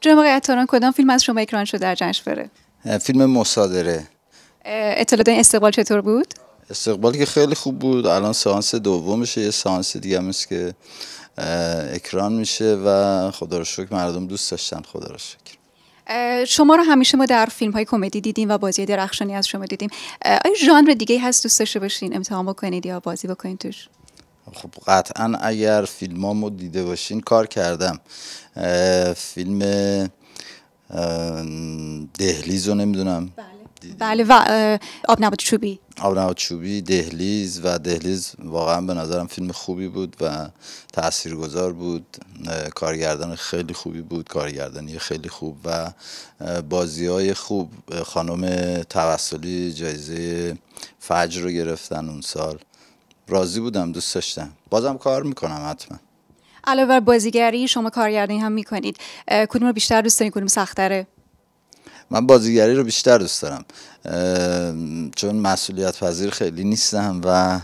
جناب آقای عطاران کدام فیلم از شما اکران شده در جشنواره فیلم مصادره اطلاعات این استقبال چطور بود استقبال که خیلی خوب بود الان سانس دومشه یه سانس دیگه هم است که اکران میشه و خدا رو شکر مردم دوست داشتن خدا رو شکر شما رو همیشه ما در فیلم های کمدی دیدیم و بازی درخشانی از شما دیدیم آیا ژانر دیگه هست دوست داشته باشین امتحان بکنید یا بازی بکنید توش خب قطعا اگر فیلمامو دیده باشین کار کردم فیلم دهلیز رو نمیدونم بله. بله و آب نبات چوبی آب نبات چوبی دهلیز و دهلیز واقعا به نظرم فیلم خوبی بود و تاثیرگذار بود کارگردان خیلی خوبی بود کارگردانی خیلی خوب و بازی های خوب خانم توسلی جایزه فجر رو گرفتن اون سال راضی بودم دوست داشتم بازم کار میکنم حتما علاوه بر بازیگری شما کارگردانی هم میکنید کدوم رو بیشتر دوست دارید کدوم سختره من بازیگری رو بیشتر دوست دارم چون مسئولیت پذیر خیلی نیستم و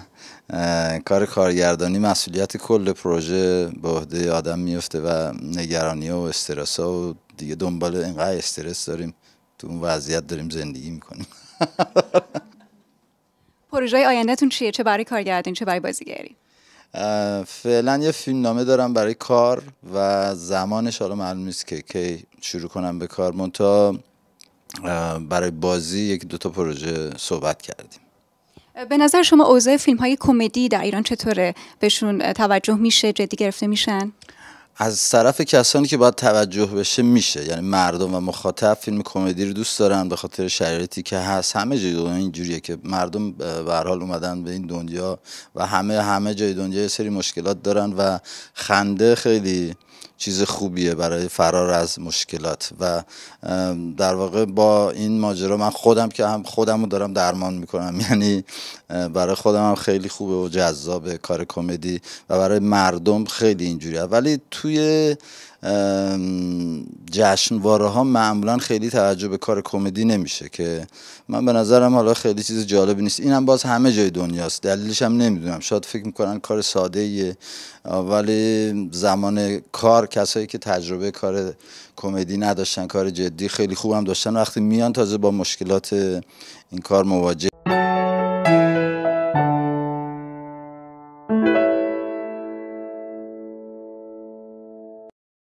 کار کارگردانی مسئولیت کل پروژه به عهده آدم میفته و نگرانی و استرس ها و دیگه دنبال اینقدر استرس داریم تو اون وضعیت داریم زندگی میکنیم پروژه آیندهتون چیه چه برای کارگردین، چه برای بازیگری فعلا یه فیلم نامه دارم برای کار و زمانش حالا معلوم نیست که کی شروع کنم به کار مونتا برای بازی یک تا پروژه صحبت کردیم به نظر شما اوضاع فیلم های کمدی در ایران چطوره بهشون توجه میشه جدی گرفته میشن از طرف کسانی که باید توجه بشه میشه یعنی مردم و مخاطب فیلم کمدی رو دوست دارن به خاطر شرایطی که هست همه جای دنیا اینجوریه که مردم به حال اومدن به این دنیا و همه همه جای دنیا یه سری مشکلات دارن و خنده خیلی چیز خوبیه برای فرار از مشکلات و در واقع با این ماجرا من خودم که هم خودم رو دارم درمان میکنم یعنی برای خودم هم خیلی خوبه و جذابه کار کمدی و برای مردم خیلی اینجوریه ولی توی جشنواره ها معمولا خیلی توجه به کار کمدی نمیشه که من به نظرم حالا خیلی چیز جالبی نیست اینم باز همه جای دنیاست دلیلش هم نمیدونم شاید فکر میکنن کار ساده ولی زمان کار کسایی که تجربه کار کمدی نداشتن کار جدی خیلی خوبم داشتن وقتی میان تازه با مشکلات این کار مواجه